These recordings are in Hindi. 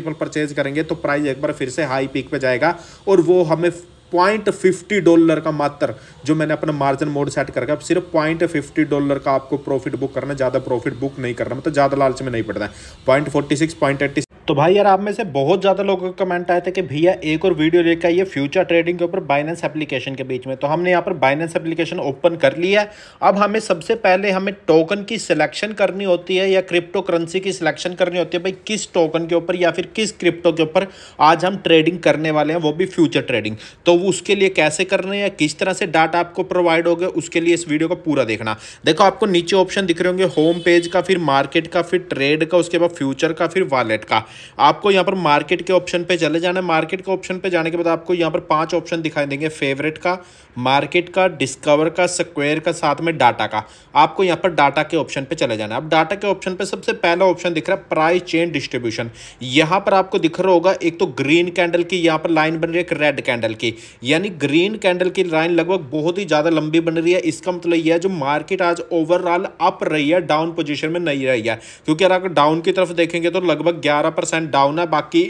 पीपल परचेज करेंगे तो प्राइस एक बार फिर से हाई पीक पे जाएगा और वो हमें पॉइंट फिफ्टी डॉलर का मात्र जो मैंने अपना मार्जिन मोड सेट करके अब सिर्फ पॉइंट फिफ्टी डॉलर का आपको प्रॉफिट बुक करना ज़्यादा प्रॉफिट बुक नहीं करना मतलब ज़्यादा लालच में नहीं पड़ता है point forty six point eighty तो भाई यार आप में से बहुत ज़्यादा लोगों के कमेंट आए थे कि भैया एक और वीडियो लेकर आइए फ्यूचर ट्रेडिंग के ऊपर बाइनेंस एप्लीकेशन के बीच में तो हमने यहाँ पर बाइनेंस एप्लीकेशन ओपन कर लिया है अब हमें सबसे पहले हमें टोकन की सिलेक्शन करनी होती है या क्रिप्टो करेंसी की सिलेक्शन करनी होती है भाई किस टोकन के ऊपर या फिर किस क्रिप्टो के ऊपर आज हम ट्रेडिंग करने वाले हैं वो भी फ्यूचर ट्रेडिंग तो वो उसके लिए कैसे करनी या किस तरह से डाटा आपको प्रोवाइड गया उसके लिए इस वीडियो को पूरा देखना देखो आपको नीचे ऑप्शन दिख रहे होंगे होम पेज का फिर मार्केट का फिर ट्रेड का उसके बाद फ्यूचर का फिर वॉलेट का आपको यहाँ पर मार्केट के ऑप्शन पे चले जाना है मार्केट के ऑप्शन पे जाने के बाद आपको यहाँ पर पांच ऑप्शन दिखाई देंगे फेवरेट का मार्केट का डिस्कवर का स्क्वायर का साथ में डाटा का आपको यहाँ पर डाटा के ऑप्शन पे चले जाना है अब डाटा के ऑप्शन पे सबसे पहला ऑप्शन दिख रहा है प्राइस चेन डिस्ट्रीब्यूशन यहाँ पर आपको दिख रहा होगा एक तो ग्रीन कैंडल की यहाँ पर लाइन बन रही है एक रेड कैंडल की यानी ग्रीन कैंडल की लाइन लगभग बहुत ही ज़्यादा लंबी बन रही है इसका मतलब यह है जो मार्केट आज ओवरऑल अप रही है डाउन पोजिशन में नहीं रही है क्योंकि अगर डाउन की तरफ देखेंगे तो लगभग ग्यारह परसेंट डाउन है बाकी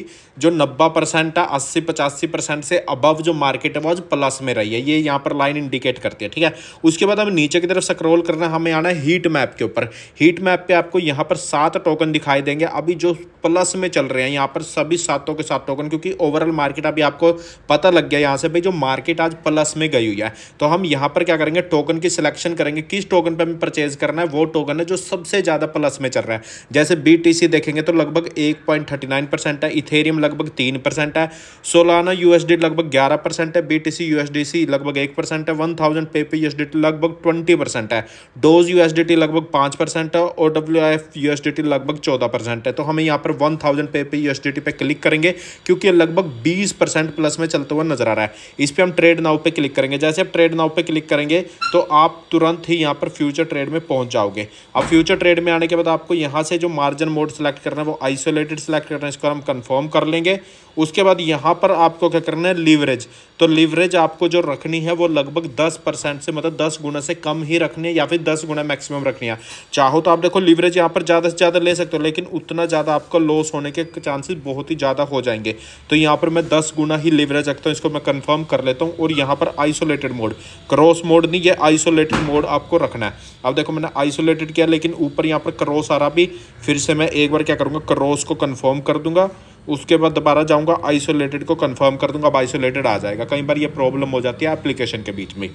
जो नब्बे परसेंट है अस्सी पचासी परसेंट से अबव जो मार्केट है वो आज प्लस में रही है ये यहाँ पर लाइन इंडिकेट करती है ठीक है उसके बाद हम नीचे की तरफ स्क्रोल करना हमें आना है हीट मैप के ऊपर हीट मैप पे आपको यहाँ पर सात टोकन दिखाई देंगे अभी जो प्लस में चल रहे हैं यहाँ पर सभी सातों के सात टोकन क्योंकि ओवरऑल मार्केट अभी आपको पता लग गया यहाँ से भाई जो मार्केट आज प्लस में गई हुई है तो हम यहाँ पर क्या करेंगे टोकन की सिलेक्शन करेंगे किस टोकन पर हमें परचेज करना है वो टोकन है जो सबसे ज़्यादा प्लस में चल रहा है जैसे बी देखेंगे तो लगभग एक थर्टी परसेंट है इथेरियम लगभग तीन परसेंट है सोलाना यूएसडी लगभग ग्यारह परसेंट है बीटीसी यूएसडीसी लगभग एक परसेंट है वन थाउजेंड पे पेपी यूएसडीटी लगभग ट्वेंटी परसेंट है डोज यूएसडीटी लगभग पाँच परसेंट है और डब्ल्यू एफ यूएसडीटी लगभग चौदह परसेंट है तो हमें यहाँ पर वन थाउजेंड पे पेपी यूएसडीटी पे क्लिक करेंगे क्योंकि लगभग बीस परसेंट प्लस में चलता हुआ नजर आ रहा है इस पर हम ट्रेड नाउ पे क्लिक करेंगे जैसे आप ट्रेड नाउ पे क्लिक करेंगे तो आप तुरंत ही यहाँ पर फ्यूचर ट्रेड में पहुंच जाओगे अब फ्यूचर ट्रेड में आने के बाद आपको यहाँ से जो मार्जिन मोड सेलेक्ट करना है वो आइसोलेटेड सेलेक्ट करना है इसको हम कंफर्म कर लेंगे उसके बाद यहाँ पर आपको क्या करना है लीवरेज तो लीवरेज आपको जो रखनी है वो लगभग दस परसेंट से मतलब दस गुना से कम ही रखनी है या फिर दस गुना मैक्सिमम रखनी है चाहो तो आप देखो लीवरेज यहाँ पर ज़्यादा से ज़्यादा ले सकते हो लेकिन उतना ज़्यादा आपका लॉस होने के चांसेस बहुत ही ज़्यादा हो जाएंगे तो यहाँ पर मैं दस गुना ही लीवरेज रखता हूँ इसको मैं कन्फर्म कर लेता हूँ और यहाँ पर आइसोलेटेड मोड क्रॉस मोड नहीं है आइसोलेटेड मोड आपको रखना है अब देखो मैंने आइसोलेटेड किया लेकिन ऊपर यहाँ पर क्रॉस आ रहा भी फिर से मैं एक बार क्या करूँगा क्रॉस को कन्फर्म कंफर्म कर दूंगा उसके बाद दोबारा जाऊंगा आइसोलेटेड को कंफर्म कर दूंगा अब आइसोलेटेड आ जाएगा कई बार ये प्रॉब्लम हो जाती है एप्लीकेशन के बीच में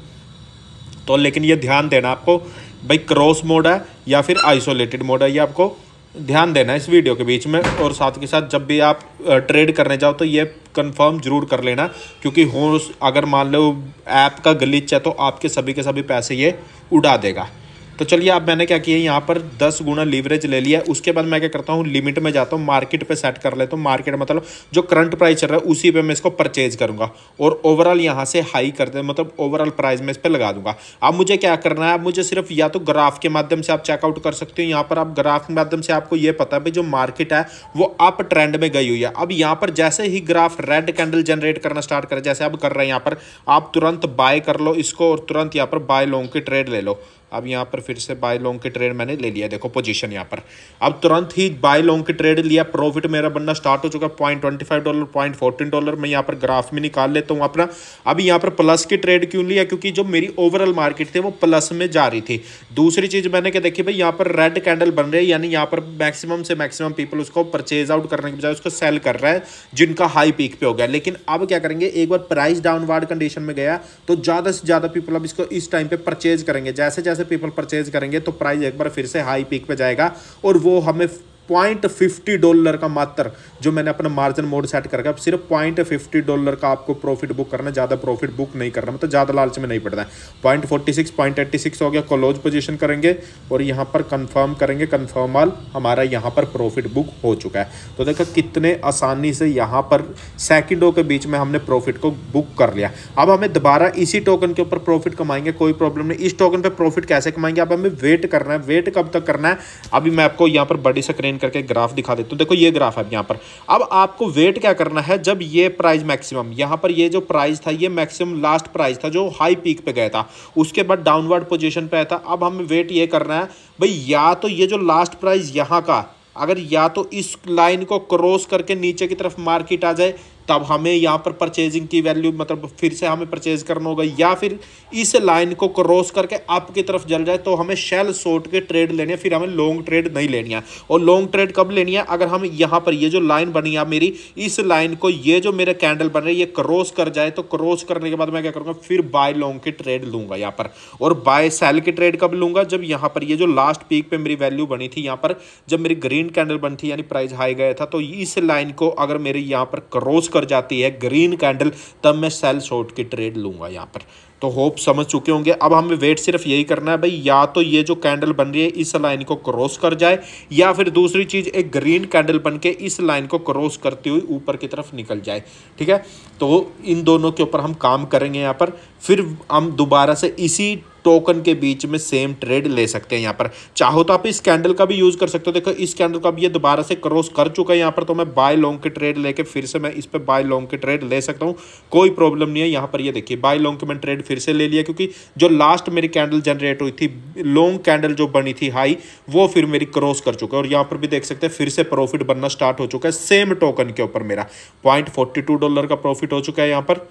तो लेकिन ये ध्यान देना आपको भाई क्रॉस मोड है या फिर आइसोलेटेड मोड है ये आपको ध्यान देना इस वीडियो के बीच में और साथ के साथ जब भी आप ट्रेड करने जाओ तो ये कंफर्म जरूर कर लेना क्योंकि हो अगर मान लो ऐप का गलीच है तो आपके सभी के सभी पैसे ये उड़ा देगा तो चलिए अब मैंने क्या किया यहाँ पर दस गुना लीवरेज ले लिया उसके बाद मैं क्या करता हूँ लिमिट में जाता हूँ मार्केट पे सेट कर लेता हूँ मार्केट मतलब जो करंट प्राइस चल रहा है उसी पे मैं इसको परचेज करूँगा और ओवरऑल यहाँ से हाई कर दे मतलब ओवरऑल प्राइस में इस पर लगा दूंगा अब मुझे क्या करना है अब मुझे सिर्फ या तो ग्राफ के माध्यम से आप चेकआउट कर सकते हो यहाँ पर आप ग्राफ के माध्यम से आपको ये पता है भाई जो मार्केट है वो अप ट्रेंड में गई हुई है अब यहाँ पर जैसे ही ग्राफ रेड कैंडल जनरेट करना स्टार्ट करें जैसे आप कर रहे हैं यहाँ पर आप तुरंत बाय कर लो इसको और तुरंत यहाँ पर बाय लोगों की ट्रेड ले लो अब यहाँ पर फिर से बाय लॉन्ग की ट्रेड मैंने ले लिया देखो पोजीशन यहाँ पर अब तुरंत ही बाय लॉन्ग की ट्रेड लिया प्रॉफिट मेरा बनना स्टार्ट हो चुका point twenty five dollar point fourteen dollar मैं यहाँ पर ग्राफ में निकाल लेता हूँ अपना अभी यहाँ पर प्लस की ट्रेड क्यों लिया क्योंकि जो मेरी ओवरऑल मार्केट थी वो प्लस में जा रही थी दूसरी चीज़ मैंने क्या देखी भाई यहाँ पर रेड कैंडल बन रही है यानी यहाँ पर मैक्सिमम से मैक्सिमम पीपल उसको परचेज आउट करने के बजाय उसको सेल कर रहा है जिनका हाई पीक पे हो गया लेकिन अब क्या करेंगे एक बार प्राइस डाउनवर्ड कंडीशन में गया तो ज़्यादा से ज़्यादा पीपल अब इसको इस टाइम पर परचेज करेंगे जैसे जैसे से पीपल परचेज करेंगे तो प्राइस एक बार फिर से हाई पीक पे जाएगा और वो हमें पॉइंट फिफ्टी डॉलर का मात्र जो मैंने अपना मार्जिन मोड सेट कर रखा सिर्फ पॉइंट फिफ्टी डॉलर का आपको प्रॉफिट बुक करना ज़्यादा प्रॉफिट बुक नहीं करना मतलब ज़्यादा लालच में नहीं पड़ता है point forty six point eighty six हो गया क्लोज पोजिशन करेंगे और यहाँ पर कन्फर्म करेंगे कन्फर्म ऑल हमारा यहाँ पर प्रॉफिट बुक हो चुका है तो देखो कितने आसानी से यहाँ पर सेकेंडों के बीच में हमने प्रॉफिट को बुक कर लिया अब हमें दोबारा इसी टोकन के ऊपर प्रॉफिट कमाएंगे कोई प्रॉब्लम नहीं इस टोकन पर प्रॉफिट कैसे कमाएंगे अब हमें वेट करना है वेट कब तक करना है अभी मैं आपको यहाँ पर बड़ी स्क्रीन करके ग्राफ दिखा देते तो हूँ देखो ये ग्राफ है यहाँ पर अब आपको वेट क्या करना है जब ये प्राइस मैक्सिमम यहाँ पर ये जो प्राइस था ये मैक्सिमम लास्ट प्राइस था जो हाई पीक पे गया था उसके बाद डाउनवर्ड पोजिशन पर आया था अब हमें वेट ये करना है भाई या तो ये जो लास्ट प्राइज यहाँ का अगर या तो इस लाइन को क्रॉस करके नीचे की तरफ मार्केट आ जाए तब हमें यहाँ पर परचेजिंग की वैल्यू मतलब फिर से हमें परचेज करना होगा या फिर इस लाइन को क्रॉस करके अप की तरफ जल जाए तो हमें शेल शॉर्ट के ट्रेड लेने फिर हमें लॉन्ग ट्रेड नहीं लेनी है और लॉन्ग ट्रेड कब लेनी है अगर हम यहाँ पर ये जो लाइन बनी है मेरी इस लाइन को ये जो मेरे कैंडल बन रही है ये क्रॉस कर जाए तो क्रॉस करने के बाद मैं क्या करूँगा फिर बाय लॉन्ग की ट्रेड लूँगा यहाँ पर और बाय सेल की ट्रेड कब लूँगा जब यहाँ पर ये जो लास्ट पीक पर मेरी वैल्यू बनी थी यहाँ पर जब मेरी ग्रीन कैंडल बनी थी यानी प्राइस हाई गया था तो इस लाइन को अगर मेरे यहाँ पर क्रॉस कर जाती है ग्रीन कैंडल तब मैं सेल शॉर्ट की ट्रेड लूंगा यहाँ पर तो होप समझ चुके होंगे अब हमें वेट सिर्फ यही करना है भाई या तो ये जो कैंडल बन रही है इस लाइन को क्रॉस कर जाए या फिर दूसरी चीज़ एक ग्रीन कैंडल बन के इस लाइन को क्रॉस करती हुई ऊपर की तरफ निकल जाए ठीक है तो इन दोनों के ऊपर हम काम करेंगे यहाँ पर फिर हम दोबारा से इसी टोकन के बीच में सेम ट्रेड ले सकते हैं यहाँ पर चाहो तो आप इस कैंडल का भी यूज़ कर सकते हो देखो इस कैंडल का भी ये दोबारा से क्रॉस कर चुका है यहाँ पर तो मैं बाय लॉन्ग के ट्रेड लेके फिर से मैं इस पर बाय लॉन्ग के ट्रेड ले सकता हूँ कोई प्रॉब्लम नहीं है यहाँ पर ये देखिए बाय लॉन्ग के मैंने ट्रेड फिर से ले लिया क्योंकि जो लास्ट मेरी कैंडल जनरेट हुई थी लॉन्ग कैंडल जो बनी थी हाई वो फिर मेरी क्रॉस कर चुका है और यहाँ पर भी देख सकते हैं फिर से प्रॉफिट बनना स्टार्ट हो चुका है सेम टोकन के ऊपर मेरा पॉइंट डॉलर का प्रॉफिट हो चुका है यहाँ पर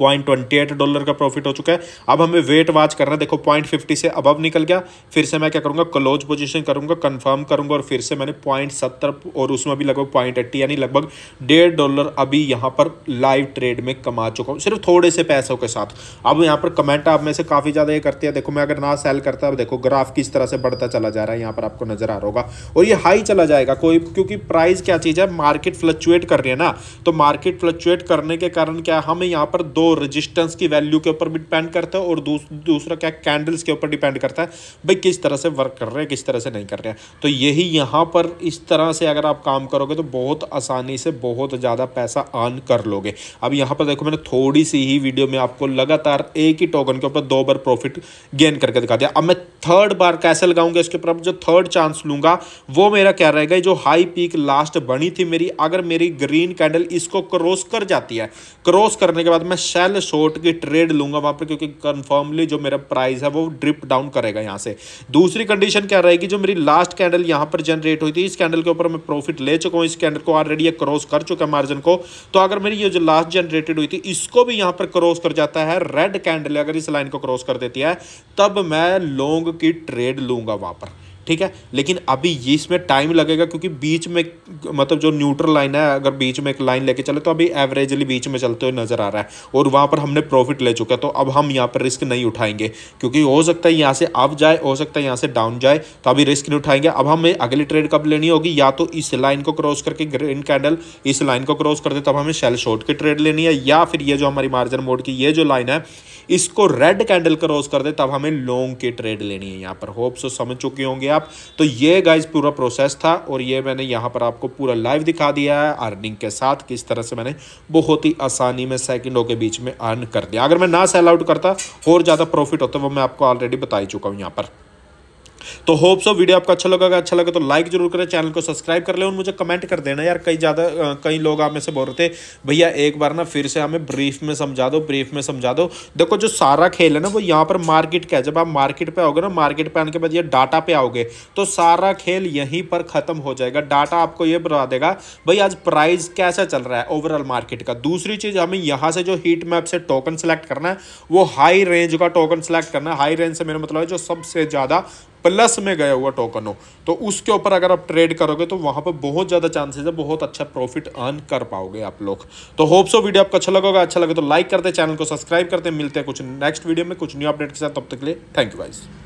पॉइंट ट्वेंटी एट डॉलर का प्रॉफिट हो चुका है अब हमें वेट वॉच करना है देखो पॉइंट फिफ्टी से अब निकल गया फिर से मैं क्या करूँगा क्लोज पोजिशन करूँगा कन्फर्म करूँगा और फिर से मैंने पॉइंट सत्तर और उसमें भी लगभग पॉइंट एट्टी यानी लगभग डेढ़ डॉलर अभी यहाँ पर लाइव ट्रेड में कमा चुका हूँ सिर्फ थोड़े से पैसों के साथ अब यहाँ पर कमेंट आप में से काफ़ी ज़्यादा ये करती है देखो मैं अगर ना सेल करता अब देखो ग्राफ किस तरह से बढ़ता चला जा रहा है यहाँ पर आपको नजर आ रहा होगा और ये हाई चला जाएगा कोई क्योंकि प्राइस क्या चीज़ है मार्केट फ्लक्चुएट कर रही है ना तो मार्केट फ्लक्चुएट करने के कारण क्या हमें यहाँ पर दो रजिस्टेंस की वैल्यू के ऊपर भी डिपेंड करता है और दूस, दूसरा क्या कैंडल्स के ऊपर डिपेंड करता है भाई किस तरह से वर्क कर रहे हैं किस तरह से नहीं कर रहे हैं तो यही यहाँ पर इस तरह से अगर आप काम करोगे तो बहुत आसानी से बहुत ज़्यादा पैसा अर्न कर लोगे अब यहाँ पर देखो मैंने थोड़ी सी ही वीडियो में आपको लगातार एक ही टोकन के ऊपर दो बार प्रॉफिट गेन करके दिखा दिया अब मैं थर्ड बार कैसे लगाऊंगा इसके ऊपर जो थर्ड चांस लूंगा वो मेरा क्या रहेगा जो हाई पीक लास्ट बनी थी मेरी अगर मेरी ग्रीन कैंडल इसको क्रॉस कर जाती है क्रॉस करने के बाद मैं सेल शॉर्ट की ट्रेड लूंगा वहां पर क्योंकि कंफर्मली जो मेरा प्राइस है वो ड्रिप डाउन करेगा यहाँ से दूसरी कंडीशन क्या रहेगी जो मेरी लास्ट कैंडल यहाँ पर जनरेट हुई थी इस कैंडल के ऊपर मैं प्रॉफिट ले चुका हूँ इस कैंडल को ऑलरेडी क्रॉस कर चुका है मार्जिन को तो अगर मेरी ये जो लास्ट जनरेटेड हुई थी इसको भी यहाँ पर क्रॉस कर जाता है रेड कैंडल अगर इस लाइन को क्रॉस कर देती है तब मैं लॉन्ग की ट्रेड लूंगा वहां पर ठीक है लेकिन अभी ये इसमें टाइम लगेगा क्योंकि बीच में मतलब जो न्यूट्रल लाइन है अगर बीच में एक लाइन लेके चले तो अभी एवरेजली बीच में चलते हुए नज़र आ रहा है और वहां पर हमने प्रॉफिट ले चुका है तो अब हम यहाँ पर रिस्क नहीं उठाएंगे क्योंकि हो सकता है यहाँ से अप जाए हो सकता है यहाँ से डाउन जाए तो अभी रिस्क नहीं उठाएंगे अब हमें अगली ट्रेड कब लेनी होगी या तो इस लाइन को क्रॉस करके ग्रीन कैंडल इस लाइन को क्रॉस करते तब हमें सेल शॉर्ट की ट्रेड लेनी है या फिर ये जो हमारी मार्जिन मोड की ये जो लाइन है इसको रेड कैंडल क्रॉस कर दे तब हमें लॉन्ग की ट्रेड लेनी है यहाँ पर होप्स तो समझ चुके होंगे आप आप तो ये गाइज पूरा प्रोसेस था और ये मैंने यहाँ पर आपको पूरा लाइव दिखा दिया है अर्निंग के साथ किस तरह से मैंने बहुत ही आसानी में सेकेंडों के बीच में अर्न कर दिया अगर मैं ना सेल आउट करता और ज़्यादा प्रॉफिट होता वो मैं आपको ऑलरेडी बता ही चुका हूँ यहाँ पर तो होप सो वीडियो आपको अच्छा लगा अगर अच्छा लगा तो लाइक जरूर करें चैनल को सब्सक्राइब कर ले और मुझे कमेंट कर देना यार कई ज़्यादा कई लोग आप में से बोल रहे थे भैया एक बार ना फिर से हमें ब्रीफ में समझा दो ब्रीफ में समझा दो देखो जो सारा खेल है ना वो यहाँ पर मार्केट का है जब आप मार्केट पर आओगे ना मार्केट पर आने के बाद ये डाटा पे आओगे तो सारा खेल यहीं पर ख़त्म हो जाएगा डाटा आपको ये बता देगा भाई आज प्राइस कैसा चल रहा है ओवरऑल मार्केट का दूसरी चीज़ हमें यहाँ से जो हीट मैप से टोकन सेलेक्ट करना है वो हाई रेंज का टोकन सेलेक्ट करना है हाई रेंज से मेरा मतलब है जो सबसे ज़्यादा प्लस में गया हुआ टोकन हो तो उसके ऊपर अगर आप ट्रेड करोगे तो वहाँ पर बहुत ज़्यादा चांसेस है बहुत अच्छा प्रॉफिट अर्न कर पाओगे आप लोग तो होप सो वीडियो आपको अच्छा लगेगा अच्छा लगे तो लाइक करते चैनल को सब्सक्राइब करते मिलते हैं कुछ नेक्स्ट वीडियो में कुछ न्यू अपडेट के साथ तब तक के लिए थैंक यू गाइस